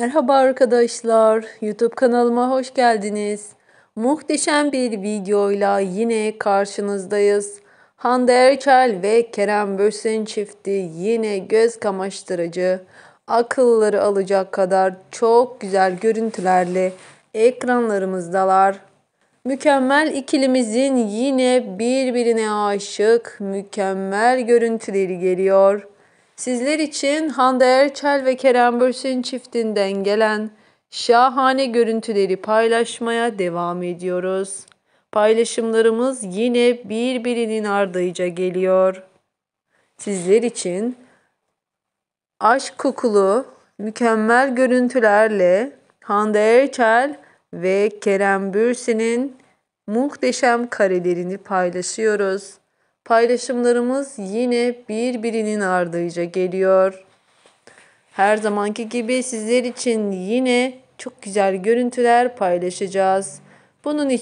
Merhaba arkadaşlar, YouTube kanalıma hoş geldiniz. Muhteşem bir videoyla yine karşınızdayız. Hande Erçel ve Kerem Bürsin çifti yine göz kamaştırıcı, akılları alacak kadar çok güzel görüntülerle ekranlarımızdalar. Mükemmel ikilimizin yine birbirine aşık mükemmel görüntüleri geliyor. Sizler için Hande Erçel ve Kerem Bürsin çiftinden gelen şahane görüntüleri paylaşmaya devam ediyoruz. Paylaşımlarımız yine birbirinin ardıyca geliyor. Sizler için aşk kokulu mükemmel görüntülerle Hande Erçel ve Kerem Bürsin'in muhteşem karelerini paylaşıyoruz. Paylaşımlarımız yine birbirinin ardıyca geliyor. Her zamanki gibi sizler için yine çok güzel görüntüler paylaşacağız. Bunun için